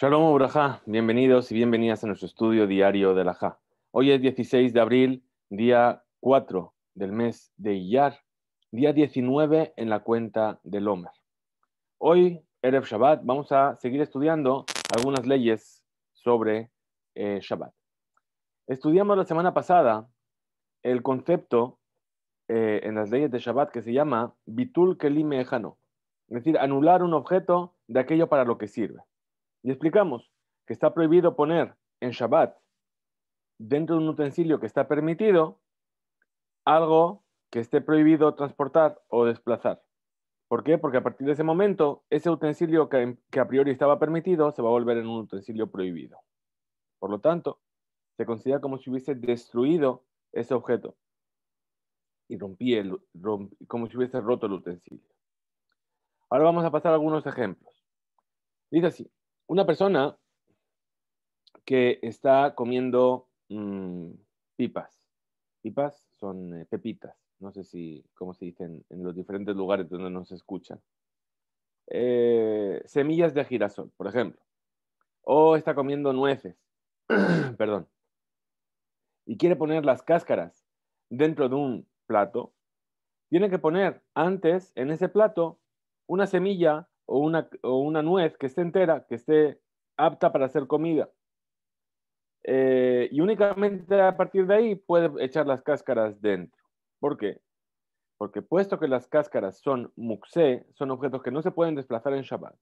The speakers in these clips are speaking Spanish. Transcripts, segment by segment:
Shalom Ubraja, bienvenidos y bienvenidas a nuestro estudio diario de la JA. Hoy es 16 de abril, día 4 del mes de Iyar, día 19 en la cuenta del Omer. Hoy, Erev Shabbat, vamos a seguir estudiando algunas leyes sobre eh, Shabbat. Estudiamos la semana pasada el concepto eh, en las leyes de Shabbat que se llama Bitul Kelim Ejano, es decir, anular un objeto de aquello para lo que sirve. Y explicamos que está prohibido poner en Shabbat, dentro de un utensilio que está permitido, algo que esté prohibido transportar o desplazar. ¿Por qué? Porque a partir de ese momento, ese utensilio que, a priori estaba permitido se va a volver en un utensilio prohibido. Por lo tanto, se considera como si hubiese destruido ese objeto y rompí como si hubiese roto el utensilio. Ahora vamos a pasar a algunos ejemplos. Dice así, una persona que está comiendo mm, pipas. Pipas son eh, pepitas. No sé si, cómo se dicen en, los diferentes lugares donde nos escuchan. Eh, semillas de girasol, por ejemplo. O está comiendo nueces. Perdón. Y quiere poner las cáscaras dentro de un plato. Tiene que poner antes en ese plato una semilla o una, nuez que esté entera, que esté apta para hacer comida. Eh, y únicamente a partir de ahí puede echar las cáscaras dentro. ¿Por qué? Porque puesto que las cáscaras son muxé, son objetos que no se pueden desplazar en Shabbat.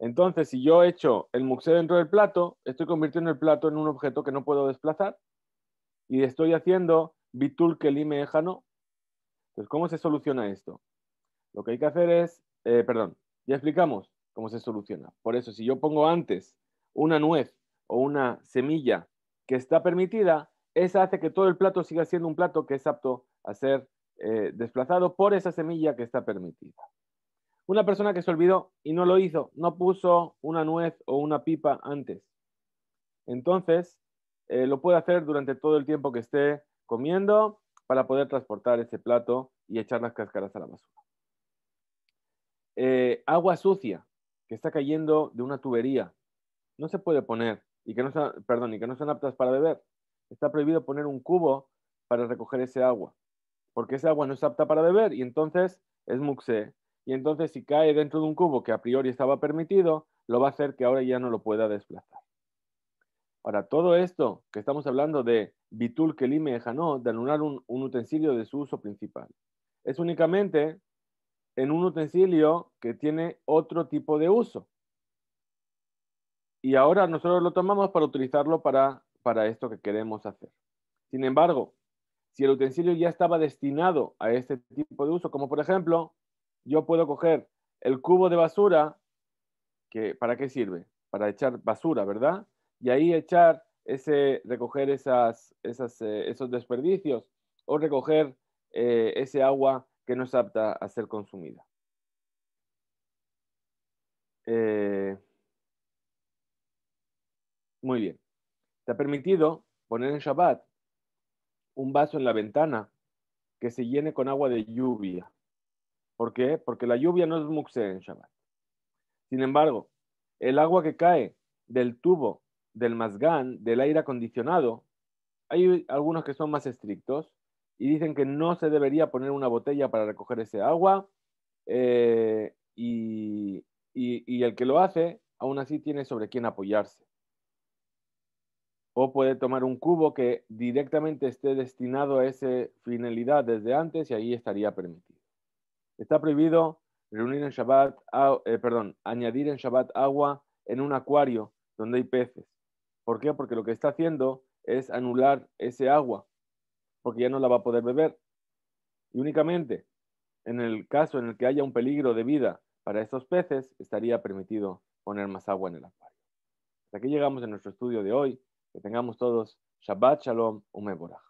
Entonces, si yo echo el muxé dentro del plato, estoy convirtiendo el plato en un objeto que no puedo desplazar y estoy haciendo bitul lime ejano. Entonces, ¿cómo se soluciona esto? Lo que hay que hacer es, eh, perdón, ya explicamos cómo se soluciona. Por eso, si yo pongo antes una nuez o una semilla que está permitida, esa hace que todo el plato siga siendo un plato que es apto a ser eh, desplazado por esa semilla que está permitida. Una persona que se olvidó y no lo hizo, no puso una nuez o una pipa antes. Entonces, eh, lo puede hacer durante todo el tiempo que esté comiendo para poder transportar ese plato y echar las cáscaras a la basura. Eh, agua sucia que está cayendo de una tubería, no se puede poner, y que no son, perdón, y que no son aptas para beber. Está prohibido poner un cubo para recoger ese agua, porque ese agua no es apta para beber y entonces es muxé. Y entonces si cae dentro de un cubo que a priori estaba permitido, lo va a hacer que ahora ya no lo pueda desplazar. Ahora, todo esto que estamos hablando de bitul kelime janó de anular un, utensilio de su uso principal, es únicamente en un utensilio que tiene otro tipo de uso. Y ahora nosotros lo tomamos para utilizarlo para, para esto que queremos hacer. Sin embargo, si el utensilio ya estaba destinado a este tipo de uso, como por ejemplo, yo puedo coger el cubo de basura, que, ¿para qué sirve? Para echar basura, ¿verdad? Y ahí echar ese, recoger esas, esas, eh, esos desperdicios o recoger eh, ese agua que no es apta a ser consumida. Eh, muy bien. Te ha permitido poner en Shabbat un vaso en la ventana que se llene con agua de lluvia. ¿Por qué? Porque la lluvia no es muxé en Shabbat. Sin embargo, el agua que cae del tubo, del masgán, del aire acondicionado, hay algunos que son más estrictos y dicen que no se debería poner una botella para recoger ese agua eh, y, el que lo hace aún así tiene sobre quién apoyarse. O puede tomar un cubo que directamente esté destinado a esa finalidad desde antes y ahí estaría permitido. Está prohibido reunir eh, perdón, añadir en Shabbat agua en un acuario donde hay peces. ¿Por qué? Porque lo que está haciendo es anular ese agua porque ya no la va a poder beber. Y únicamente en el caso en el que haya un peligro de vida para estos peces, estaría permitido poner más agua en el acuario. Hasta aquí llegamos en nuestro estudio de hoy. Que tengamos todos Shabbat Shalom Umeborah.